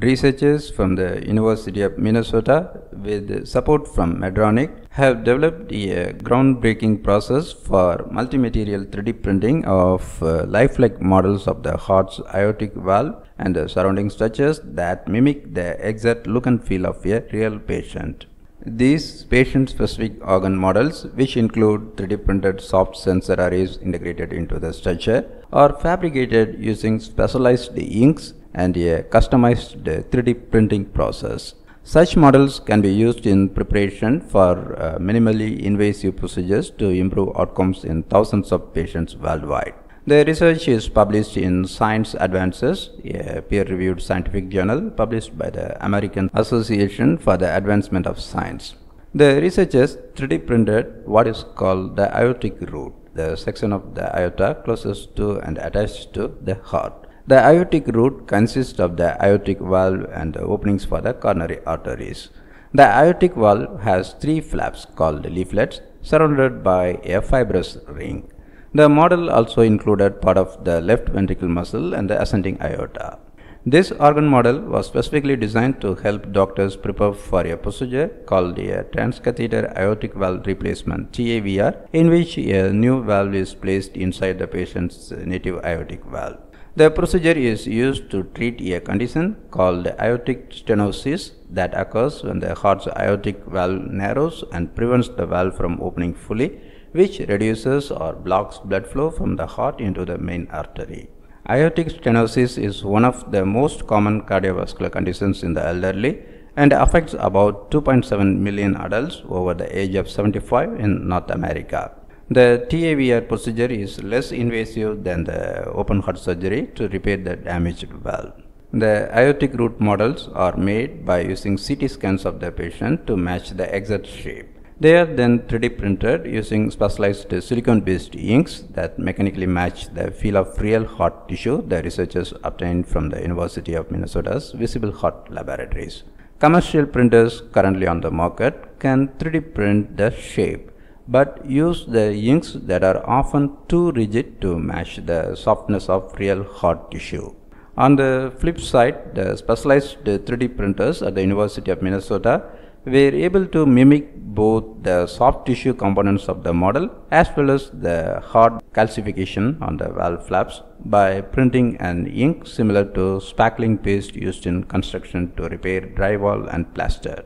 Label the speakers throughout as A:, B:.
A: Researchers from the University of Minnesota, with support from Medronic, have developed a groundbreaking process for multimaterial 3D printing of uh, lifelike models of the heart's aortic valve and the surrounding structures that mimic the exact look and feel of a real patient. These patient-specific organ models, which include 3D printed soft sensor arrays integrated into the structure, are fabricated using specialized inks and a customized 3D printing process. Such models can be used in preparation for uh, minimally invasive procedures to improve outcomes in thousands of patients worldwide. The research is published in Science Advances, a peer-reviewed scientific journal published by the American Association for the Advancement of Science. The researchers 3D printed what is called the aortic root, the section of the aorta closest to and attached to the heart. The aortic root consists of the aortic valve and the openings for the coronary arteries. The aortic valve has three flaps called leaflets surrounded by a fibrous ring. The model also included part of the left ventricle muscle and the ascending aorta. This organ model was specifically designed to help doctors prepare for a procedure called a transcatheter aortic valve replacement TAVR in which a new valve is placed inside the patient's native aortic valve. The procedure is used to treat a condition called aortic stenosis that occurs when the heart's aortic valve narrows and prevents the valve from opening fully, which reduces or blocks blood flow from the heart into the main artery. Aortic stenosis is one of the most common cardiovascular conditions in the elderly and affects about 2.7 million adults over the age of 75 in North America. The TAVR procedure is less invasive than the open heart surgery to repair the damaged valve. The aortic root models are made by using CT scans of the patient to match the exact shape. They are then 3D printed using specialized silicon-based inks that mechanically match the feel of real heart tissue the researchers obtained from the University of Minnesota's Visible Heart Laboratories. Commercial printers currently on the market can 3D print the shape but use the inks that are often too rigid to match the softness of real heart tissue. On the flip side, the specialized 3D printers at the University of Minnesota were able to mimic both the soft tissue components of the model as well as the hard calcification on the valve flaps by printing an ink similar to spackling paste used in construction to repair drywall and plaster.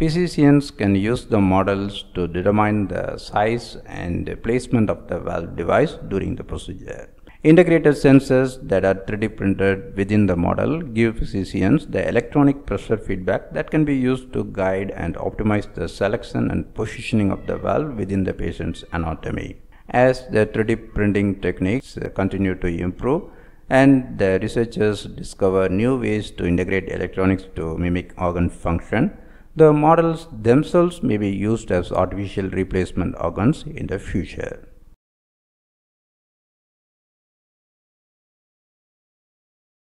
A: Physicians can use the models to determine the size and placement of the valve device during the procedure. Integrated sensors that are 3D printed within the model give physicians the electronic pressure feedback that can be used to guide and optimize the selection and positioning of the valve within the patient's anatomy. As the 3D printing techniques continue to improve, and the researchers discover new ways to integrate electronics to mimic organ function, the models themselves may be used as artificial replacement organs in the future.